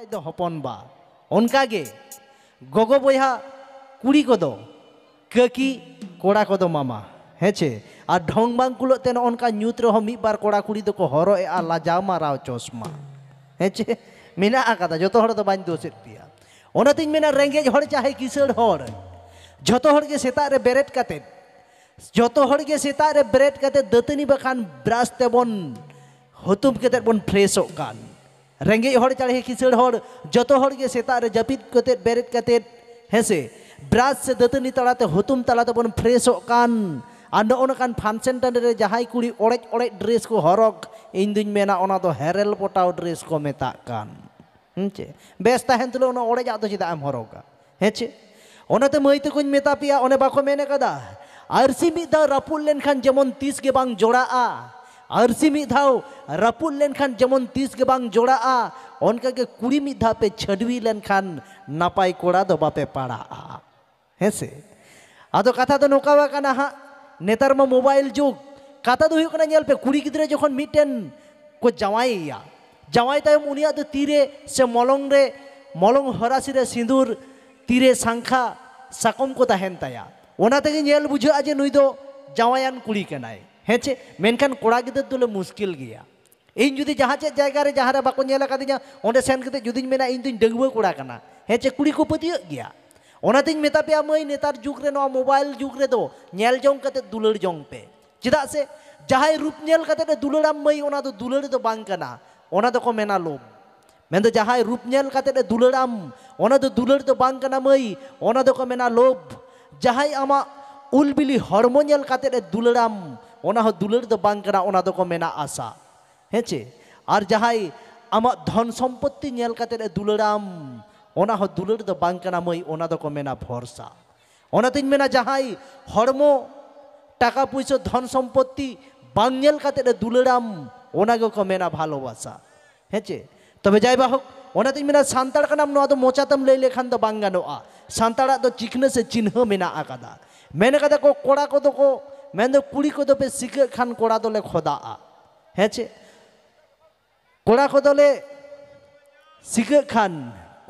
ᱠᱷᱟᱡ ᱫᱚ ᱦᱚᱯᱚᱱ ᱵᱟ ᱚᱱᱠᱟᱜᱮ ᱜᱚᱜᱚ ᱵᱚᱭᱦᱟ ᱠᱩᱲᱤ ᱠᱚᱫᱚ ᱠᱟᱹᱠᱤ ᱠᱚᱲᱟ ᱠᱚᱫᱚ ᱢᱟᱢᱟ ᱦᱮᱸ ᱪᱮ ᱟᱨ ᱰᱷᱚᱝ ᱵᱟᱝ ᱠᱩᱞᱟᱹᱜ ᱛᱮ ᱱᱚᱜᱼᱚ ᱱᱚᱝᱠᱟ ᱧᱩᱛ ᱨᱮᱦᱚᱸ ᱢᱤᱫ ᱵᱟᱨ ᱠᱚᱲᱟ ᱠᱩᱲᱤ ᱫᱚᱠᱚ ᱦᱚᱨᱚᱜ ᱮᱜᱼᱟ ᱞᱟᱡᱟᱣ ᱢᱟᱨᱟᱣ ᱪᱚᱥᱢᱟ ᱦᱮᱸ ᱪᱮ ᱢᱮᱱᱟᱜ ᱟᱠᱟᱫᱟ ᱡᱚᱛᱚ ᱦᱚᱲ ᱫᱚ ᱵᱟᱹᱧ ᱫᱳᱥᱮᱫ ᱯᱮᱭᱟ ᱚᱱᱟᱛᱤᱧ ᱢᱮᱱᱟ ᱨᱮᱸᱜᱮᱡ ᱦᱚᱲ ᱪᱟᱦᱮ ᱠᱤᱥᱟᱹᱬ ᱦᱚᱲ ᱡᱚᱛᱚ ᱦᱚᱲᱜᱮ ᱥᱮᱛᱟᱜ ᱨᱮ ᱵᱮᱨᱮᱫ ᱠᱟᱛᱮᱫ ᱡᱚᱛᱚ ᱦᱚᱲᱜᱮ ᱥᱮᱛᱟᱜ ᱨᱮ ᱵᱮᱨᱮᱫ ᱠᱟᱛᱮᱫ ᱫᱟᱹᱛᱟᱹᱱᱤ ᱵᱟᱠᱷᱟᱱ ᱵᱨᱟᱥ ᱛᱮᱵᱚᱱ ᱦᱩᱛᱩᱢ ᱠᱟᱛᱮᱫ ᱵᱚᱱ ᱯᱷᱨᱮᱥᱚᱜ ᱠᱟᱱ रेंगे हर चाहे किसान हर जो हर सेतारे जपीद करते बेरेद करते हेसे ब्राश से दतनी तलाते हुतुम तलाते बन फ्रेशोकान ᱟᱨ ᱱᱚᱜᱼᱚᱱᱠᱟᱱ ᱯᱷᱟᱱᱥᱮᱱ ᱴᱟᱺᱰᱤᱨᱮ ᱡᱟᱦᱟᱸᱭ ᱠᱩᱲᱤ ᱚᱲᱮᱡ ᱚᱲᱮᱡ ᱰᱨᱮᱥ ᱠᱚ ᱦᱚᱨᱚᱜ ᱤᱧ ᱫᱩᱧ ᱢᱮᱱᱟ ᱚᱱᱟ ᱫᱚ ᱦᱮᱨᱮᱞ ᱯᱚᱴᱟᱣ ᱰᱨᱮᱥ ᱠᱚ ᱢᱮᱛᱟᱜ ᱠᱟᱱ ᱦᱮᱸᱪᱮ ᱵᱮᱥ ᱛᱟᱦᱮᱱ ᱛᱩᱞᱩᱡ ᱚᱱᱟ ᱚᱲᱮᱡᱟᱜ ᱫᱚ ᱪᱮᱫᱟᱜ ᱮᱢ ᱦᱚᱨᱚᱜᱟ ᱦᱮᱸᱪᱮ ᱚᱱᱟᱛᱮ ᱢᱟᱹᱭ ᱛᱟᱠᱚᱧ ᱢᱮᱛᱟ ᱯᱮᱭᱟ ᱚᱱᱮ ᱵᱟᱠᱚ ᱢᱮᱱ ᱠᱟᱫᱟ ᱟᱨᱥᱤ ᱢᱤᱫ ᱫᱷᱟᱣ ᱨᱟᱹᱯᱩᱫ ᱞᱮᱱᱠᱷᱟᱱ ᱡᱮᱢᱚᱱ ᱛᱤᱥ ᱜᱮ ᱵᱟᱝ ᱡᱚᱲᱟᱜᱼᱟ ᱟᱨᱥᱤ ᱢᱤᱫ ᱫᱷᱟᱣ ᱨᱟᱹᱯᱩᱫ ᱞᱮᱱᱠᱷᱟᱱ ᱡᱮᱢᱚᱱ ᱛᱤᱥ ᱜᱮ ᱵᱟᱝ ᱡᱚᱲᱟᱜᱼᱟ ᱚᱱᱠᱟᱜᱮ ᱠᱩᱲᱤ ᱢᱤᱫ ᱫᱷᱟᱣ ᱯᱮ ᱪᱷᱟᱹᱰᱣᱤ ᱞᱮᱱᱠᱷᱟᱱ ᱱᱟᱯᱟᱭ ᱠᱚᱲᱟ ᱫᱚ ᱵᱟᱯᱮ ᱯᱟᱲᱟᱜᱼᱟ ᱦᱮᱸ ᱥᱮ ᱟᱫᱚ ᱠᱟᱛᱷᱟ ᱫᱚ ᱱᱚᱝᱠᱟᱣ ᱠᱟᱱᱟ ᱦᱟᱸᱜ ᱱᱮᱛᱟᱨ ᱢᱟ ᱢᱳᱵᱟᱭᱤᱞ ᱡᱩᱜᱽ ᱠᱟᱛᱷᱟ ᱫᱚ ᱦᱩᱭᱩᱜ ᱠᱟᱱᱟ ᱧᱮᱞ ᱯᱮ ᱠᱩᱲᱤ ᱜᱤᱫᱽᱨᱟᱹ ᱡᱚᱠᱷᱚᱱ ᱢᱤᱫᱴᱮᱱ ᱠᱚ ᱡᱟᱶᱟᱭᱮᱭᱟ ᱡᱟᱶᱟᱭ ᱛᱟᱭᱚᱢ ᱩᱱᱤᱭᱟᱜ ᱫᱚ ᱛᱤᱨᱮ ᱥᱮ ᱢᱚᱞᱚᱝ ᱨᱮ ᱢᱚᱞᱚᱝ ᱦᱚᱨᱟᱥᱤ ᱨᱮ ᱥᱤᱸᱫᱩᱨ ᱛᱤᱨᱮ ᱥᱟᱝᱠᱷᱟ ᱥᱟᱠᱚᱢ ᱠᱚ ᱛᱟᱦᱮᱱ ᱛᱟᱭᱟ ᱚᱱᱟ ᱛᱮᱜᱮ ᱧᱮᱞ ᱵᱩᱡᱷᱟᱹᱜᱼᱟ ᱡᱮ ᱱᱩᱭ ᱫᱚ ᱡᱟᱶᱟᱭᱟᱱ ᱠᱩᱲᱤ ᱠᱟᱱᱟᱭ ᱦᱮᱸᱪᱮ ᱢᱮᱱᱠᱷᱟᱱ ᱠᱚᱲᱟ ᱜᱤᱫᱟᱹᱨ ᱫᱚᱞᱮ ᱢᱩᱥᱠᱤᱞ ᱜᱮᱭᱟ ᱤᱧ ᱡᱩᱫᱤ ᱡᱟᱦᱟᱸ ᱪᱮᱫ ᱡᱟᱭᱜᱟ ᱨᱮ ᱡᱟᱦᱟᱸ ᱨᱮ ᱵᱟᱠᱚ ᱧᱮᱞ ᱟᱠᱟᱫᱤᱧᱟ ᱚᱸᱰᱮ ᱥᱮᱱ ᱠᱟᱛᱮ ᱡᱩᱫᱤᱧ ᱢᱮᱱᱟ ᱤᱧ ᱫᱩᱧ ᱰᱟᱺᱜᱩᱣᱟᱹ ᱠᱚᱲᱟ ᱠᱟᱱᱟ ᱦᱮᱸᱪᱮ ᱠᱩᱲᱤ ᱠᱚ ᱯᱟᱹᱛᱭᱟᱹᱜ ᱜᱮᱭᱟ ᱚᱱᱟᱛᱤᱧ ᱢᱮᱛᱟ ᱯᱮᱭᱟ ᱢᱟᱹᱭ ᱱᱮᱛᱟᱨ ᱡᱩᱜᱽ ᱨᱮ ᱱᱚᱣᱟ ᱢᱳᱵᱟᱭᱤᱞ ᱡᱩᱜᱽ ᱨᱮᱫᱚ ᱧᱮᱞ ᱡᱚᱝ ᱠᱟᱛᱮ ᱫᱩᱞᱟᱹᱲ ᱡᱚᱝ ᱯᱮ ᱪᱮᱫᱟᱜ ᱥᱮ ᱡᱟᱦᱟᱸᱭ ᱨᱩᱯ ᱧᱮᱞ ᱠᱟᱛᱮ ᱫᱩᱞᱟᱹᱲᱟᱢ ᱢᱟᱹᱭ ᱚᱱᱟ ᱫᱚ ᱫᱩᱞᱟᱹᱲ ᱫᱚ ᱵᱟᱝ ᱠᱟᱱᱟ ᱚᱱᱟ ᱫᱚᱠᱚ ᱢᱮᱱᱟ ᱞᱳᱵᱷ ᱢᱮᱱᱫᱚ ᱡᱟᱦᱟᱸᱭ ᱨᱩᱯ ᱧᱮᱞ ᱠᱟᱛᱮ ᱫᱩᱞᱟᱹᱲᱟᱢ ᱚᱱᱟ ᱫᱚ ᱫᱩᱞᱟᱹᱲ ᱫᱚ ᱵᱟᱝ ᱠᱟᱱᱟ ᱢᱟᱹᱭ ᱚᱱᱟ ᱫᱚᱠᱚ ᱢᱮᱱᱟ ᱞᱳᱵᱷ ᱡᱟᱦᱟᱸᱭ ᱟᱢᱟᱜ ᱩᱞ ᱵᱤᱞᱤ ᱦᱚᱲᱢᱚ ᱧᱮᱞ ᱠᱟᱛᱮ ᱫᱩᱞᱟᱹᱲᱟᱢ ᱚᱱᱟ ᱦᱚᱸ ᱫᱩᱞᱟᱹᱲ ᱫᱚ ᱵᱟᱝ ᱠᱟᱱᱟ ᱚᱱᱟ ᱫᱚᱠᱚ ᱢᱮᱱᱟ ᱟᱥᱟ ᱦᱮᱸᱪᱮ ᱟᱨ ᱡᱟᱦᱟᱸᱭ ᱟᱢᱟᱜ ᱫᱷᱚᱱ ᱥᱚᱢᱯᱚᱛᱛᱤ ᱧᱮᱞ ᱠᱟᱛᱮᱫ ᱮ ᱫᱩᱞᱟᱹᱲᱟᱢ ᱚᱱᱟ ᱦᱚᱸ ᱫᱩᱞᱟᱹᱲ ᱫᱚ ᱵᱟᱝ ᱠᱟᱱᱟ ᱢᱟᱹᱭ ᱚᱱᱟ ᱫᱚᱠᱚ ᱢᱮᱱᱟ ᱵᱷᱚᱨᱥᱟ ᱚᱱᱟᱛᱤᱧ ᱢᱮᱱᱟ ᱡᱟᱦᱟᱸᱭ ᱦᱚᱲᱢᱚ টাকা পয়সা ধন সম্পত্তি বাং নেল কাতে দুলেরাম ওনাকে কমেনা ভালোবাসা হেঁচে তবে যাই বা হোক ওনাতেই মেনা সান্তাড় কানাম নোয়া মোচাতাম লাই লেখান তো বাঙ্গানো সান্তাড়া তো চিকনে সে চিহ্ন মেনা আকাদা মেনে কাদা কো কোড়া কত কো ᱢᱮᱱᱫᱚ ᱠᱩᱲᱤ ᱠᱚᱫᱚ ᱯᱮ ᱥᱤᱠᱟᱹᱜ ᱠᱷᱟᱱ ᱠᱚᱲᱟ ᱫᱚᱞᱮ ᱠᱷᱚᱫᱟᱜᱼᱟ ᱦᱮᱸ ᱪᱮ ᱠᱚᱲᱟ ᱠᱚᱫᱚᱞᱮ ᱥᱤᱠᱟᱹᱜ ᱠᱷᱟᱱ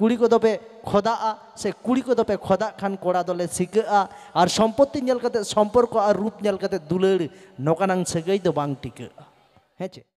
কুড়ি কদপে খদাআ সে কুড়ি কদপে খদা খান কোড়া দলে সিকাআ আর সম্পত্তি নেল কাতে সম্পর্ক আর রূপ নেল কাতে দুলাড় নকানাং সেগাই তো বাং টিকা হ্যাঁ